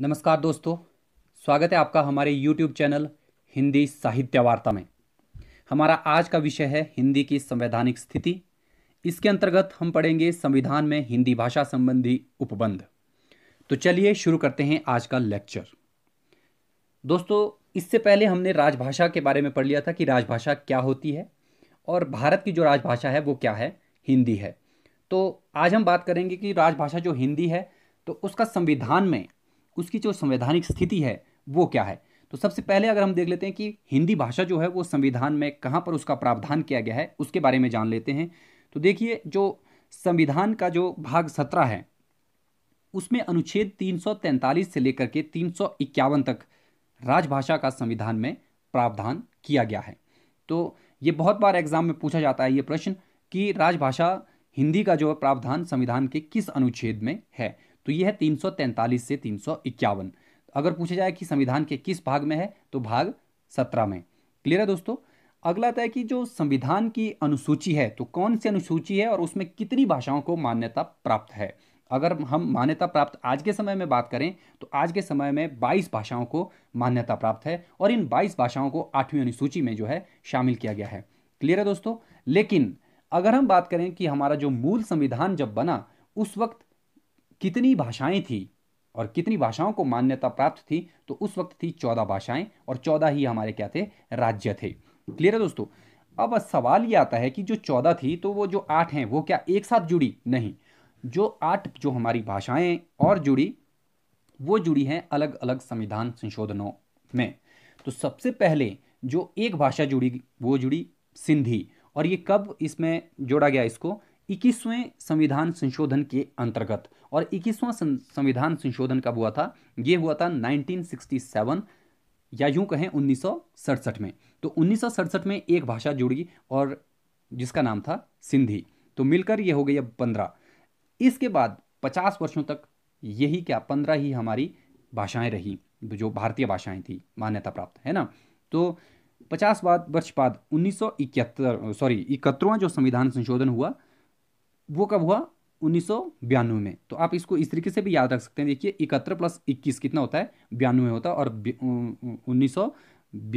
नमस्कार दोस्तों स्वागत है आपका हमारे YouTube चैनल हिंदी साहित्य वार्ता में हमारा आज का विषय है हिंदी की संवैधानिक स्थिति इसके अंतर्गत हम पढ़ेंगे संविधान में हिंदी भाषा संबंधी उपबंध तो चलिए शुरू करते हैं आज का लेक्चर दोस्तों इससे पहले हमने राजभाषा के बारे में पढ़ लिया था कि राजभाषा क्या होती है और भारत की जो राजभाषा है वो क्या है हिंदी है तो आज हम बात करेंगे कि राजभाषा जो हिंदी है तो उसका संविधान में उसकी जो संवैधानिक स्थिति है वो क्या है तो सबसे पहले अगर हम देख लेते हैं कि हिंदी भाषा जो है वो संविधान में कहाँ पर उसका प्रावधान किया गया है उसके बारे में जान लेते हैं तो देखिए जो संविधान का जो भाग सत्रह है उसमें अनुच्छेद 343 से लेकर के तीन तक राजभाषा का संविधान में प्रावधान किया गया है तो ये बहुत बार एग्जाम में पूछा जाता है ये प्रश्न कि राजभाषा हिंदी का जो प्रावधान संविधान के किस अनुच्छेद में है तो ये है तैंतालीस से तीन अगर पूछा जाए कि संविधान के किस भाग में है तो भाग सत्रह में क्लियर है दोस्तों अगला था कि जो संविधान की अनुसूची है तो कौन सी अनुसूची है और उसमें कितनी भाषाओं को मान्यता प्राप्त है अगर हम मान्यता प्राप्त आज के समय में बात करें तो आज के समय में 22 भाषाओं को मान्यता प्राप्त है और इन 22 भाषाओं को आठवीं अनुसूची में जो है शामिल किया गया है क्लियर है दोस्तों लेकिन अगर हम बात करें कि हमारा जो मूल संविधान जब बना उस वक्त कितनी भाषाएं थी और कितनी भाषाओं को मान्यता प्राप्त थी तो उस वक्त थी चौदह भाषाएं और चौदह ही हमारे क्या थे राज्य थे क्लियर है दोस्तों अब सवाल ये आता है कि जो चौदह थी तो वो जो आठ हैं वो क्या एक साथ जुड़ी नहीं जो आठ जो हमारी भाषाएं और जुड़ी वो जुड़ी हैं अलग अलग संविधान संशोधनों में तो सबसे पहले जो एक भाषा जुड़ी वो जुड़ी सिंधी और ये कब इसमें जोड़ा गया इसको इक्कीसवें संविधान संशोधन के अंतर्गत और इक्कीसवां संविधान संशोधन कब हुआ था ये हुआ था 1967 या यूं कहें उन्नीस में तो उन्नीस में एक भाषा जुड़ी और जिसका नाम था सिंधी तो मिलकर ये हो गई अब पंद्रह इसके बाद पचास वर्षों तक यही क्या पंद्रह ही हमारी भाषाएं रही जो भारतीय भाषाएं थी मान्यता प्राप्त है ना तो पचास बाद वर्ष बाद उन्नीस सॉरी इकहत्तरवा जो संविधान संशोधन हुआ वो कब हुआ उन्नीस में तो आप इसको इस तरीके से भी याद रख सकते हैं देखिए इकहत्तर प्लस इक्कीस कितना होता है बयानवे होता है और उन्नीस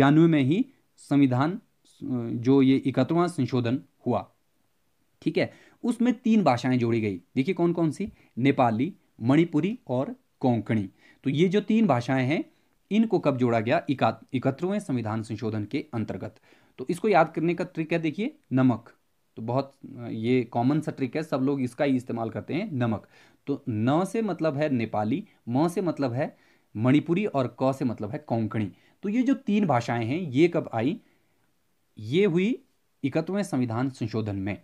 में ही संविधान जो ये इकहत्तरवा संशोधन हुआ ठीक है उसमें तीन भाषाएं जोड़ी गई देखिए कौन कौन सी नेपाली मणिपुरी और कोंकणी तो ये जो तीन भाषाएं हैं इनको कब जोड़ा गया इकहत्तरवें संविधान संशोधन के अंतर्गत तो इसको याद करने का तरीका देखिए नमक तो बहुत ये कॉमन सा ट्रिक है सब लोग इसका ही इस्तेमाल करते हैं नमक तो न से मतलब है नेपाली म से मतलब है मणिपुरी और क से मतलब है कोंकणी तो ये जो तीन भाषाएं हैं ये कब आई ये हुई इकतवें संविधान संशोधन में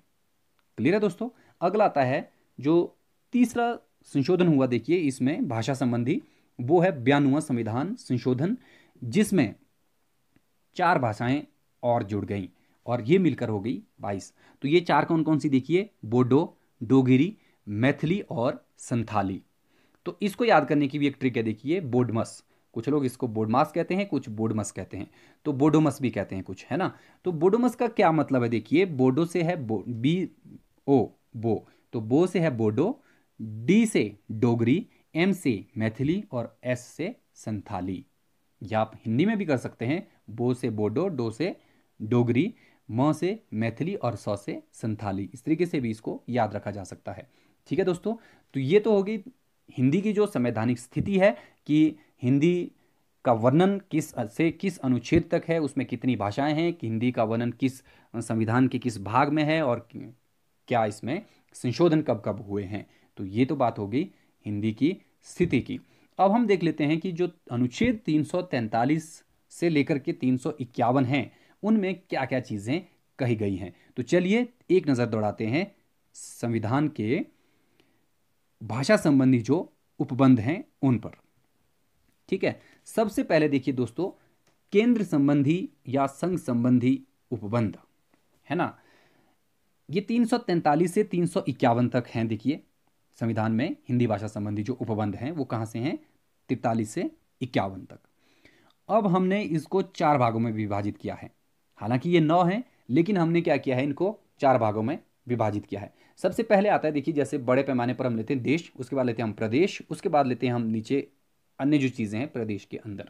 क्लियर है दोस्तों अगला आता है जो तीसरा संशोधन हुआ देखिए इसमें भाषा संबंधी वो है बयानवा संविधान संशोधन जिसमें चार भाषाएं और जुड़ गईं और ये मिलकर हो गई बाईस तो ये चार कौन कौन सी देखिए बोडो डोगिरी मैथिली और संथाली तो इसको याद करने की भी एक ट्रिक है देखिए बोडमस कुछ लोग इसको बोडमास कहते हैं कुछ बोडमस कहते हैं तो बोडोमस भी कहते हैं कुछ है ना तो बोडोमस का क्या मतलब है देखिए बोडो से है बो, बी ओ बो तो बो से है बोडो डी से डोगरी एम से मैथिली और एस से संथाली या आप हिंदी में भी कर सकते हैं बो से बोडो डो से डोगरी म से मैथिली और स से संथाली इस तरीके से भी इसको याद रखा जा सकता है ठीक है दोस्तों तो ये तो होगी हिंदी की जो संवैधानिक स्थिति है कि हिंदी का वर्णन किस से किस अनुच्छेद तक है उसमें कितनी भाषाएं हैं कि हिंदी का वर्णन किस संविधान के किस भाग में है और क्या इसमें संशोधन कब कब हुए हैं तो ये तो बात होगी हिंदी की स्थिति की अब हम देख लेते हैं कि जो अनुच्छेद 343 से लेकर के तीन हैं उनमें क्या क्या चीज़ें कही गई हैं तो चलिए एक नज़र दौड़ाते हैं संविधान के भाषा संबंधी जो उपबंध हैं उन पर ठीक है सबसे पहले देखिए दोस्तों केंद्र संबंधी या संघ संबंधी उपबंध है ना ये 343 से तीन तक हैं देखिए संविधान में हिंदी भाषा संबंधी जो उपबंध हैं वो कहाँ से हैं तिरतालीस से इक्यावन तक अब हमने इसको चार भागों में विभाजित किया है हालांकि ये नौ हैं लेकिन हमने क्या किया है इनको चार भागों में विभाजित किया है सबसे पहले आता है देखिए जैसे बड़े पैमाने पर हम लेते हैं देश उसके बाद लेते हैं हम प्रदेश उसके बाद लेते हैं हम नीचे अन्य जो चीज़ें हैं प्रदेश के अंदर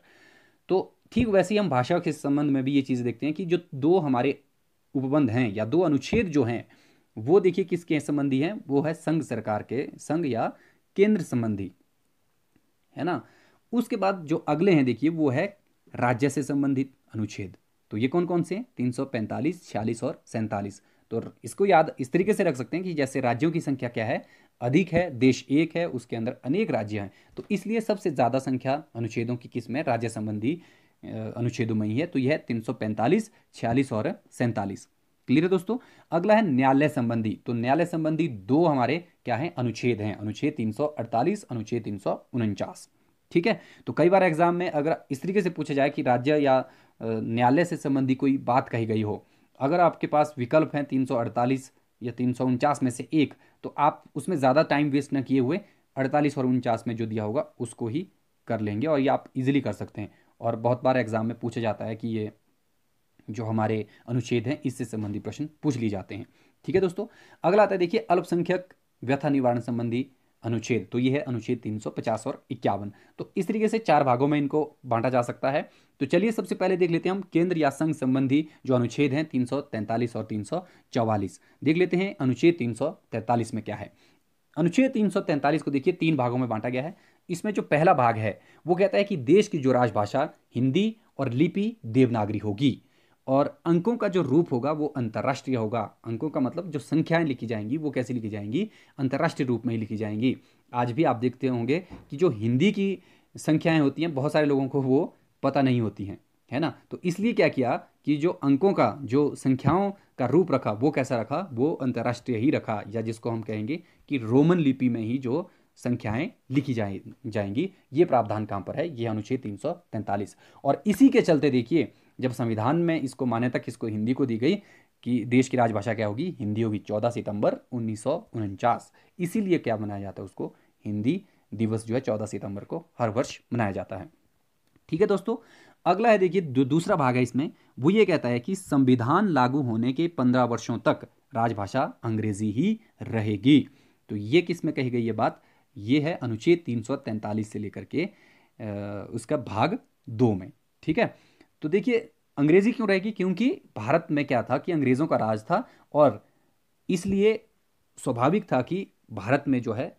तो ठीक वैसे ही हम भाषा के संबंध में भी ये चीज़ देखते हैं कि जो दो हमारे उपबंध हैं या दो अनुच्छेद जो हैं वो देखिए किसके संबंधी हैं वो है संघ सरकार के संघ या केंद्र संबंधी है ना उसके बाद जो अगले हैं देखिए वो है राज्य से संबंधित अनुच्छेद तो ये कौन कौन से हैं तीन सौ पैंतालीस छियालीस और सैंतालीस तो इसको याद इस तरीके से रख सकते हैं कि जैसे राज्यों की संख्या क्या है अधिक है देश एक है उसके अंदर अनेक राज्य हैं तो इसलिए सबसे ज़्यादा संख्या अनुच्छेदों की किस्म है राज्य संबंधी अनुच्छेदों में ही है तो यह तीन सौ पैंतालीस छियालीस और सैंतालीस क्लियर है दोस्तों अगला है न्यायालय संबंधी तो न्यायालय संबंधी दो हमारे क्या है अनुच्छेद हैं अनुच्छेद अड़तालीस अनुच्छेद तीन ठीक है तो कई बार एग्जाम में अगर इस तरीके से पूछा जाए कि राज्य या न्यायालय से संबंधी कोई बात कही गई हो अगर आपके पास विकल्प हैं तीन या तीन में से एक तो आप उसमें ज़्यादा टाइम वेस्ट न किए हुए अड़तालीस और उनचास में जो दिया होगा उसको ही कर लेंगे और ये आप इजीली कर सकते हैं और बहुत बार एग्ज़ाम में पूछा जाता है कि ये जो हमारे अनुच्छेद हैं इससे संबंधी प्रश्न पूछ लिए जाते हैं ठीक है दोस्तों अगला आता है देखिए अल्पसंख्यक व्यथा निवारण संबंधी अनुच्छेद तो ये है अनुच्छेद 350 और इक्यावन तो इस तरीके से चार भागों में इनको बांटा जा सकता है तो चलिए सबसे पहले देख लेते हैं हम केंद्र या संघ संबंधी जो अनुच्छेद हैं 343 और 344 देख लेते हैं अनुच्छेद 343 में क्या है अनुच्छेद 343 को देखिए तीन भागों में बांटा गया है इसमें जो पहला भाग है वो कहता है कि देश की जो राजभाषा हिंदी और लिपि देवनागरी होगी और अंकों का जो रूप होगा वो अंतर्राष्ट्रीय होगा अंकों का मतलब जो संख्याएं लिखी जाएंगी वो कैसे लिखी जाएंगी अंतर्राष्ट्रीय रूप में ही लिखी जाएंगी आज भी आप देखते होंगे कि जो हिंदी की संख्याएं होती हैं बहुत सारे लोगों को वो पता नहीं होती हैं है ना तो इसलिए क्या किया कि जो अंकों का जो संख्याओं का रूप रखा वो कैसा रखा वो अंतर्राष्ट्रीय ही रखा या जिसको हम कहेंगे कि रोमन लिपि में ही जो संख्याएं लिखी जाए जाएंगी ये प्रावधान कहाँ पर है ये अनुच्छेद 343 और इसी के चलते देखिए जब संविधान में इसको मान्यता किसको हिंदी को दी गई कि देश की राजभाषा क्या होगी हिंदी होगी चौदह सितंबर उन्नीस इसीलिए क्या मनाया जाता है उसको हिंदी दिवस जो है चौदह सितंबर को हर वर्ष मनाया जाता है ठीक है दोस्तों अगला है देखिए जो दूसरा भाग है इसमें वो ये कहता है कि संविधान लागू होने के पंद्रह वर्षों तक राजभाषा अंग्रेजी ही रहेगी तो ये किस में कही गई ये बात ये है अनुच्छेद 343 से लेकर के उसका भाग दो में ठीक है तो देखिए अंग्रेज़ी क्यों रहेगी क्योंकि भारत में क्या था कि अंग्रेज़ों का राज था और इसलिए स्वाभाविक था कि भारत में जो है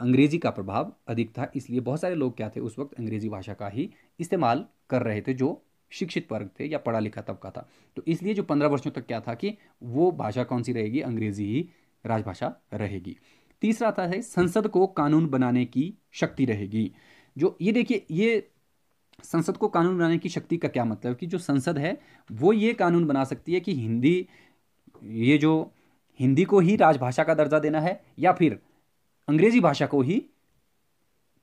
अंग्रेज़ी का प्रभाव अधिक था इसलिए बहुत सारे लोग क्या थे उस वक्त अंग्रेज़ी भाषा का ही इस्तेमाल कर रहे थे जो शिक्षित वर्ग थे या पढ़ा लिखा तबका था तो इसलिए जो पंद्रह वर्षों तक क्या था कि वो भाषा कौन सी रहेगी अंग्रेज़ी ही राजभाषा रहेगी तीसरा था है संसद को कानून बनाने की शक्ति रहेगी जो ये देखिए ये संसद को कानून बनाने की शक्ति का क्या मतलब कि जो संसद है वो ये कानून बना सकती है कि हिंदी ये जो हिंदी को ही राजभाषा का दर्जा देना है या फिर अंग्रेजी भाषा को ही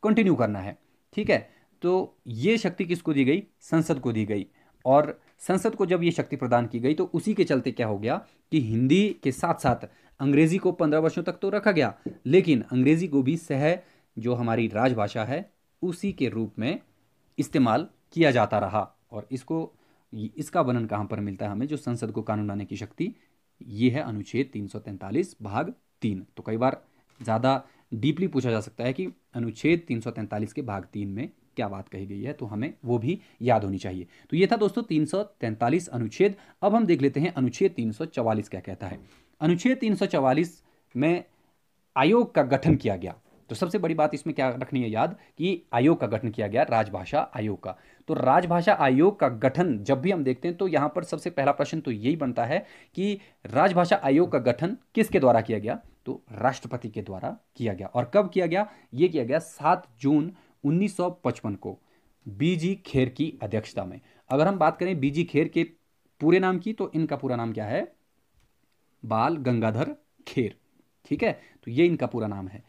कंटिन्यू करना है ठीक है तो ये शक्ति किसको दी गई संसद को दी गई और संसद को जब ये शक्ति प्रदान की गई तो उसी के चलते क्या हो गया कि हिंदी के साथ साथ अंग्रेजी को पंद्रह वर्षों तक तो रखा गया लेकिन अंग्रेजी को भी सह जो हमारी राजभाषा है उसी के रूप में इस्तेमाल किया जाता रहा और इसको इसका वर्णन कहाँ पर मिलता है हमें जो संसद को कानून बनाने की शक्ति ये है अनुच्छेद 343 भाग तीन तो कई बार ज़्यादा डीपली पूछा जा सकता है कि अनुच्छेद 343 के भाग तीन में क्या बात कही गई है तो हमें वो भी याद होनी चाहिए तो ये था दोस्तों 343 अनुच्छेद अब हम देख लेते हैं अनुच्छेद 344 क्या कहता है अनुच्छेद 344 में आयोग का गठन किया गया तो सबसे बड़ी बात इसमें क्या रखनी है याद कि आयोग का गठन किया गया राजभाषा आयोग का तो राजभाषा आयोग का गठन जब भी हम देखते हैं तो यहां पर सबसे पहला प्रश्न तो यही बनता है कि राजभाषा आयोग का गठन किसके द्वारा किया गया तो राष्ट्रपति के द्वारा किया गया और कब किया गया यह किया गया सात जून उन्नीस को बीजी खेर की अध्यक्षता में अगर हम बात करें बीजी खेर के पूरे नाम की तो इनका पूरा नाम क्या है बाल गंगाधर खेर ठीक है तो ये इनका पूरा नाम है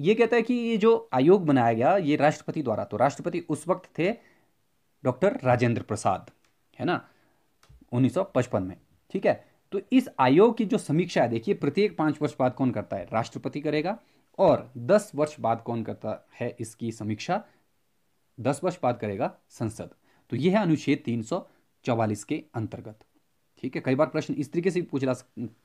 ये कहता है कि ये जो आयोग बनाया गया ये राष्ट्रपति द्वारा तो राष्ट्रपति उस वक्त थे डॉक्टर राजेंद्र प्रसाद है ना 1955 में ठीक है तो इस आयोग की जो समीक्षा है देखिए प्रत्येक पांच वर्ष बाद कौन करता है राष्ट्रपति करेगा और दस वर्ष बाद कौन करता है इसकी समीक्षा दस वर्ष बाद करेगा संसद तो यह है अनुच्छेद तीन के अंतर्गत ठीक है कई बार प्रश्न इस तरीके से पूछला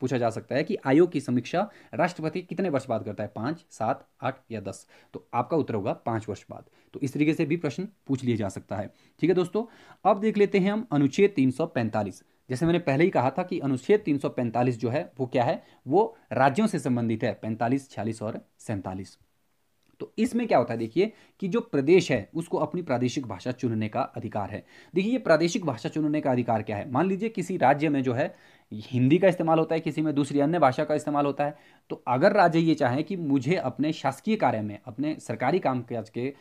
पूछा जा सकता है कि आयोग की समीक्षा राष्ट्रपति कितने वर्ष बाद करता है पाँच सात आठ या दस तो आपका उत्तर होगा पाँच वर्ष बाद तो इस तरीके से भी प्रश्न पूछ लिया जा सकता है ठीक है दोस्तों अब देख लेते हैं हम अनुच्छेद तीन जैसे मैंने पहले ही कहा था कि अनुच्छेद 345 जो है वो क्या है वो राज्यों से संबंधित है पैंतालीस छियालीस और सैंतालीस तो इसमें क्या होता है देखिए कि जो प्रदेश है उसको अपनी प्रादेशिक भाषा चुनने का अधिकार है देखिए ये प्रादेशिक भाषा चुनने का अधिकार क्या है मान लीजिए किसी राज्य में जो है हिंदी का इस्तेमाल होता है किसी में दूसरी अन्य भाषा का इस्तेमाल होता है तो अगर राज्य ये चाहे कि मुझे अपने शासकीय कार्य में अपने सरकारी काम के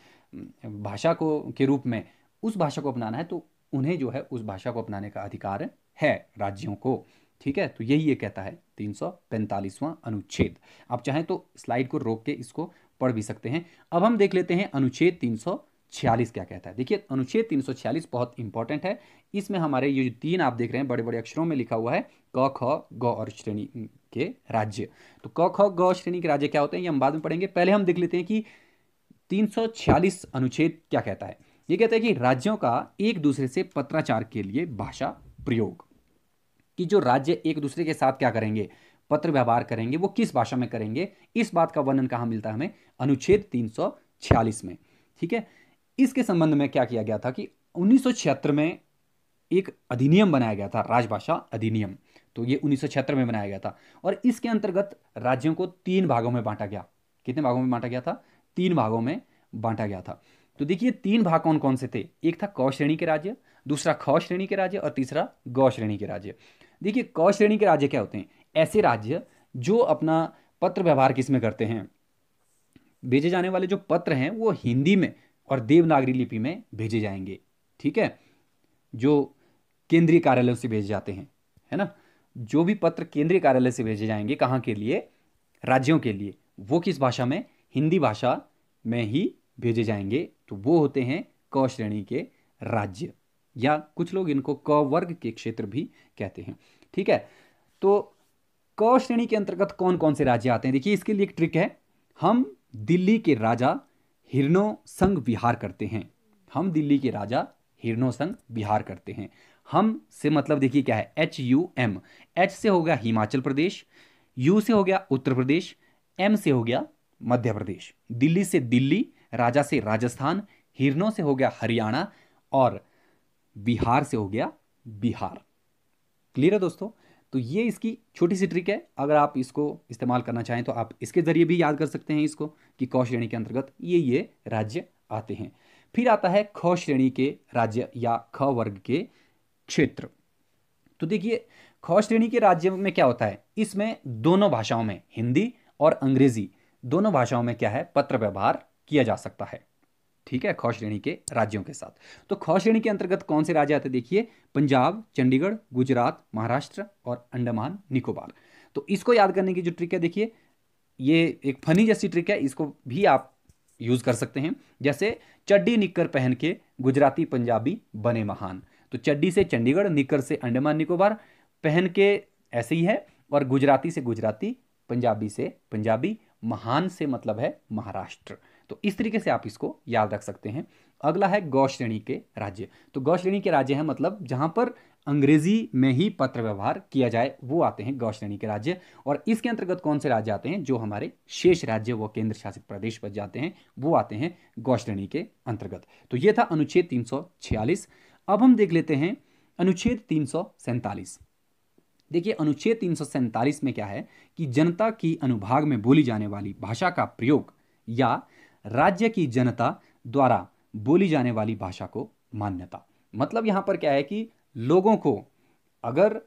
भाषा को के रूप में उस भाषा को अपनाना है तो उन्हें जो है उस भाषा को अपनाने का अधिकार है राज्यों को ठीक है तो यही ये कहता है तीन सौ अनुच्छेद आप चाहें तो स्लाइड को रोक के इसको पढ़ भी सकते हैं अब हम देख लेते हैं अनुच्छेद 346 क्या कहता है देखिए अनुच्छेद 346 बहुत इंपॉर्टेंट है इसमें हमारे ये जो तीन आप देख रहे हैं बड़े बड़े अक्षरों में लिखा हुआ है क ख ग और श्रेणी के राज्य तो क ख ग श्रेणी के राज्य क्या होते हैं ये हम बाद में पढ़ेंगे पहले हम देख लेते हैं कि 346 अनुच्छेद क्या कहता है ये कहता है कि राज्यों का एक दूसरे से पत्राचार के लिए भाषा प्रयोग कि जो राज्य एक दूसरे के साथ क्या करेंगे पत्र व्यवहार करेंगे वो किस भाषा में करेंगे इस बात का वर्णन कहाँ मिलता है हमें अनुच्छेद 346 में ठीक है इसके संबंध में क्या किया गया था कि उन्नीस में एक अधिनियम बनाया गया था राजभाषा अधिनियम तो ये उन्नीस में बनाया गया था और इसके अंतर्गत राज्यों को तीन भागों में बांटा गया कितने भागों में बांटा गया था तीन भागों में बांटा गया था तो देखिए तीन भाग कौन कौन से थे एक था कौ श्रेणी के राज्य दूसरा ख श्रेणी के राज्य और तीसरा गौ श्रेणी के राज्य देखिए कौ श्रेणी के राज्य क्या होते हैं ऐसे राज्य जो अपना पत्र व्यवहार किस में करते हैं भेजे जाने वाले जो पत्र हैं वो हिंदी में और देवनागरी लिपि में भेजे जाएंगे ठीक है जो केंद्रीय कार्यालयों से भेजे जाते हैं है ना जो भी पत्र केंद्रीय कार्यालय से भेजे जाएंगे कहाँ के लिए राज्यों के लिए वो किस भाषा में हिंदी भाषा में ही भेजे जाएंगे तो वो होते हैं क श्रेणी के राज्य या कुछ लोग इनको क वर्ग के क्षेत्र भी कहते हैं ठीक है तो क श्रेणी के अंतर्गत कौन कौन से राज्य आते हैं देखिए इसके लिए एक ट्रिक है हम दिल्ली के राजा हिरणों संग विहार करते हैं हम दिल्ली के राजा हिरणों संग विहार करते हैं हम से मतलब देखिए क्या है एच यू एम एच से हो गया हिमाचल प्रदेश यू से हो गया उत्तर प्रदेश एम से हो गया मध्य प्रदेश दिल्ली से दिल्ली राजा से राजस्थान हिरणों से हो गया हरियाणा और बिहार से हो गया बिहार क्लियर है दोस्तों तो ये इसकी छोटी सी ट्रिक है अगर आप इसको इस्तेमाल करना चाहें तो आप इसके ज़रिए भी याद कर सकते हैं इसको कि क श्रेणी के अंतर्गत ये ये राज्य आते हैं फिर आता है ख श्रेणी के राज्य या ख वर्ग के क्षेत्र तो देखिए ख श्रेणी के राज्य में क्या होता है इसमें दोनों भाषाओं में हिंदी और अंग्रेजी दोनों भाषाओं में क्या है पत्र व्यवहार किया जा सकता है ठीक है खौ श्रेणी के राज्यों के साथ तो खौ श्रेणी के अंतर्गत कौन से राज्य आते देखिए पंजाब चंडीगढ़ गुजरात महाराष्ट्र और अंडमान निकोबार तो इसको याद करने की जो ट्रिक है देखिए ये एक फनी जैसी ट्रिक है इसको भी आप यूज़ कर सकते हैं जैसे चड्डी निक्कर पहन के गुजराती पंजाबी बने महान तो चड्डी से चंडीगढ़ निक्कर से अंडमान निकोबार पहन के ऐसे ही है और गुजराती से गुजराती पंजाबी से पंजाबी महान से मतलब है महाराष्ट्र तो इस तरीके से आप इसको याद रख सकते हैं अगला है गौ श्रेणी के राज्य तो गौ श्रेणी के राज्य हैं मतलब जहाँ पर अंग्रेजी में ही पत्र व्यवहार किया जाए वो आते हैं गौ श्रेणी के राज्य और इसके अंतर्गत कौन से राज्य आते हैं जो हमारे शेष राज्य व केंद्र शासित प्रदेश पर जाते हैं वो आते हैं गौ श्रेणी के अंतर्गत तो ये था अनुच्छेद तीन अब हम देख लेते हैं अनुच्छेद तीन देखिए अनुच्छेद तीन में क्या है कि जनता की अनुभाग में बोली जाने वाली भाषा का प्रयोग या राज्य की जनता द्वारा बोली जाने वाली भाषा को मान्यता मतलब यहाँ पर क्या है कि लोगों को अगर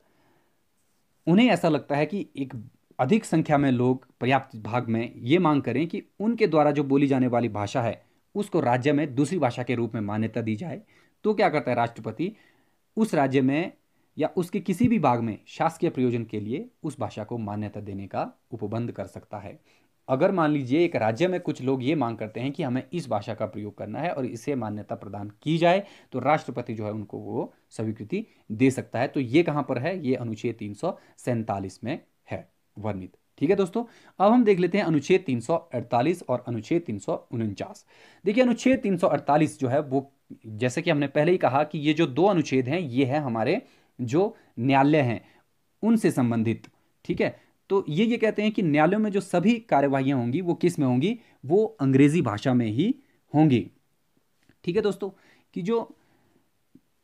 उन्हें ऐसा लगता है कि एक अधिक संख्या में लोग पर्याप्त भाग में ये मांग करें कि उनके द्वारा जो बोली जाने वाली भाषा है उसको राज्य में दूसरी भाषा के रूप में मान्यता दी जाए तो क्या करता है राष्ट्रपति उस राज्य में या उसके किसी भी भाग में शासकीय प्रयोजन के लिए उस भाषा को मान्यता देने का उपबंध कर सकता है अगर मान लीजिए एक राज्य में कुछ लोग ये मांग करते हैं कि हमें इस भाषा का प्रयोग करना है और इसे मान्यता प्रदान की जाए तो राष्ट्रपति जो है उनको वो स्वीकृति दे सकता है तो ये कहाँ पर है ये अनुच्छेद तीन में है वर्णित ठीक है दोस्तों अब हम देख लेते हैं अनुच्छेद 348 और अनुच्छेद तीन देखिए अनुच्छेद 348 जो है वो जैसे कि हमने पहले ही कहा कि ये जो दो अनुच्छेद हैं ये है हमारे जो न्यायालय हैं उनसे संबंधित ठीक है तो ये ये कहते हैं कि न्यायालयों में जो सभी कार्यवाही होंगी वो किस में होंगी वो अंग्रेज़ी भाषा में ही होंगी ठीक है दोस्तों कि जो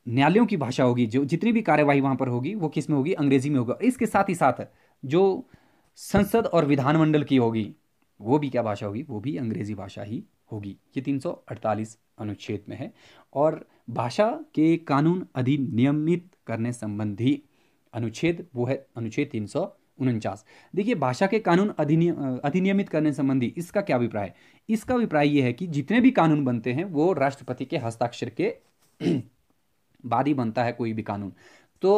न्यायालयों की भाषा होगी जो जितनी भी कार्यवाही वहां पर होगी वो किस में होगी अंग्रेज़ी में होगा इसके साथ ही साथ जो संसद और विधानमंडल की होगी वो भी क्या भाषा होगी वो भी अंग्रेज़ी भाषा ही होगी ये 348 अनुच्छेद में है और भाषा के कानून अधिनियमित करने संबंधी अनुच्छेद वो है अनुच्छेद तीन सौ उनचास देखिए भाषा के कानून अधिनियम अधिनियमित करने संबंधी इसका क्या अभिप्राय इसका अभिप्राय यह है कि जितने भी कानून बनते हैं वो राष्ट्रपति के हस्ताक्षर के बाद ही बनता है कोई भी कानून तो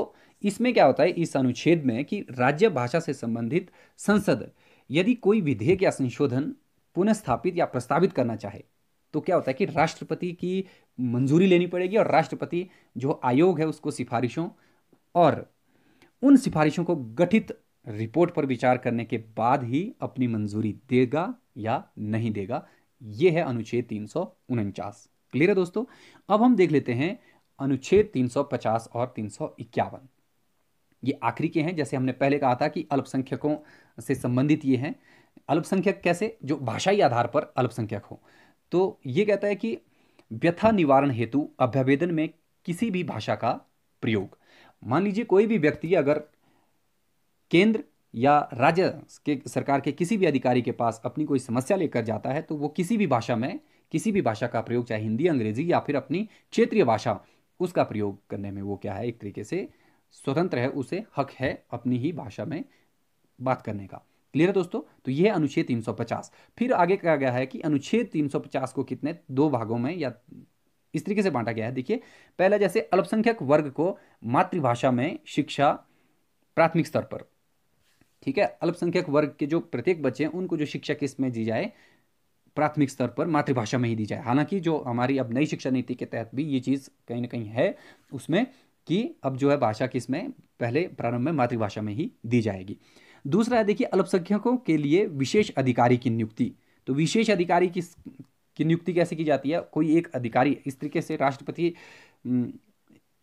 इसमें क्या होता है इस अनुच्छेद में कि राज्य भाषा से संबंधित संसद यदि कोई विधेयक या संशोधन पुनस्थापित या प्रस्तावित करना चाहे तो क्या होता है कि राष्ट्रपति की मंजूरी लेनी पड़ेगी और राष्ट्रपति जो आयोग है उसको सिफारिशों और उन सिफारिशों को गठित रिपोर्ट पर विचार करने के बाद ही अपनी मंजूरी देगा या नहीं देगा यह है अनुच्छेद तीन क्लियर है दोस्तों अब हम देख लेते हैं अनुच्छेद 350 और इक्यावन ये आखिरी के हैं जैसे हमने पहले कहा था कि अल्पसंख्यकों से संबंधित ये हैं अल्पसंख्यक कैसे जो भाषाई आधार पर अल्पसंख्यक हो तो ये कहता है कि व्यथा निवारण हेतु अभ्यावेदन में किसी भी भाषा का प्रयोग मान लीजिए कोई भी व्यक्ति अगर केंद्र या राज्य के सरकार के किसी भी अधिकारी के पास अपनी कोई समस्या लेकर जाता है तो वो किसी भी भाषा में किसी भी भाषा का प्रयोग चाहे हिंदी अंग्रेजी या फिर अपनी क्षेत्रीय भाषा उसका प्रयोग करने में वो क्या है एक तरीके से स्वतंत्र है उसे हक है अपनी ही भाषा में बात करने का क्लियर है दोस्तों तो यह अनुच्छेद 350 फिर आगे कहा गया है कि अनुच्छेद 350 को कितने दो भागों में या इस तरीके से बांटा गया है देखिए पहला जैसे अल्पसंख्यक वर्ग को मातृभाषा में शिक्षा प्राथमिक स्तर पर ठीक है अल्पसंख्यक वर्ग के जो प्रत्येक बच्चे हैं उनको जो शिक्षा किस में दी जाए प्राथमिक स्तर पर मातृभाषा में ही दी जाए हालांकि जो हमारी अब नई शिक्षा नीति के तहत भी ये चीज़ कहीं ना कहीं है उसमें कि अब जो है भाषा किस में पहले प्रारंभ में मातृभाषा में ही दी जाएगी दूसरा है देखिए अल्पसंख्यकों के लिए विशेष अधिकारी की नियुक्ति तो विशेष अधिकारी किस की नियुक्ति कैसे की जाती है कोई एक अधिकारी इस तरीके से राष्ट्रपति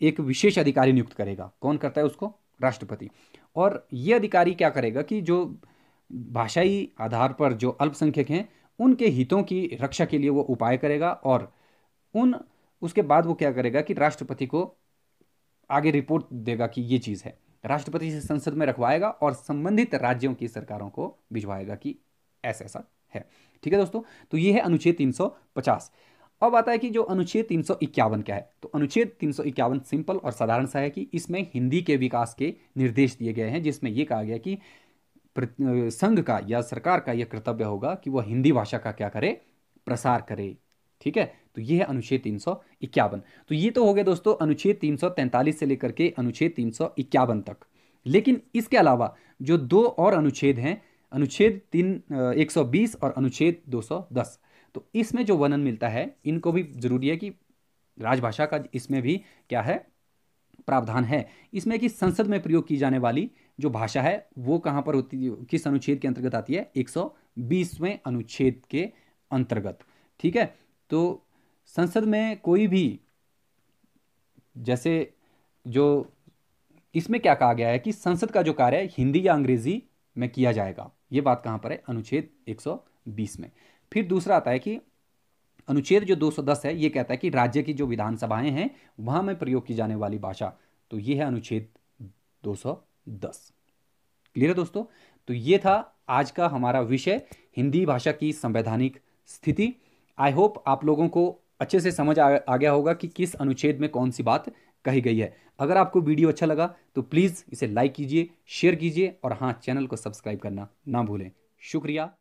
एक विशेष अधिकारी नियुक्त करेगा कौन करता है उसको राष्ट्रपति और ये अधिकारी क्या करेगा कि जो भाषाई आधार पर जो अल्पसंख्यक हैं उनके हितों की रक्षा के लिए वो उपाय करेगा और उन उसके बाद वो क्या करेगा कि राष्ट्रपति को आगे रिपोर्ट देगा कि ये चीज़ है राष्ट्रपति से संसद में रखवाएगा और संबंधित राज्यों की सरकारों को भिजवाएगा कि ऐसा ऐसा है ठीक है दोस्तों तो ये है अनुच्छेद 350 अब आता है कि जो अनुच्छेद तीन का है तो अनुच्छेद तीन सिंपल और साधारण सा है कि इसमें हिंदी के विकास के निर्देश दिए गए हैं जिसमें यह कहा गया कि संघ का या सरकार का यह कर्तव्य होगा कि वह हिंदी भाषा का क्या करे प्रसार करे ठीक है तो ये है अनुच्छेद तीन तो ये तो हो गया दोस्तों अनुच्छेद तैंतालीस से लेकर के अनुच्छेद तीन तक लेकिन इसके अलावा जो दो और अनुच्छेद हैं अनुच्छेद तीन एक और अनुच्छेद दस तो इसमें जो वर्णन मिलता है इनको भी जरूरी है कि राजभाषा का इसमें भी क्या है प्रावधान है इसमें कि संसद में प्रयोग की जाने वाली जो भाषा है वो कहाँ पर होती है किस अनुच्छेद के अंतर्गत आती है एक अनुच्छेद के अंतर्गत ठीक है तो संसद में कोई भी जैसे जो इसमें क्या कहा गया है कि संसद का जो कार्य हिंदी या अंग्रेजी में किया जाएगा ये बात कहां पर है अनुच्छेद 120 में फिर दूसरा आता है कि अनुच्छेद जो 210 है ये कहता है कि राज्य की जो विधानसभाएं हैं वहां में प्रयोग की जाने वाली भाषा तो ये है अनुच्छेद 210 क्लियर है दोस्तों तो ये था आज का हमारा विषय हिंदी भाषा की संवैधानिक स्थिति आई होप आप लोगों को अच्छे से समझ आ, आ गया होगा कि किस अनुच्छेद में कौन सी बात कही गई है अगर आपको वीडियो अच्छा लगा तो प्लीज़ इसे लाइक कीजिए शेयर कीजिए और हाँ चैनल को सब्सक्राइब करना ना भूलें शुक्रिया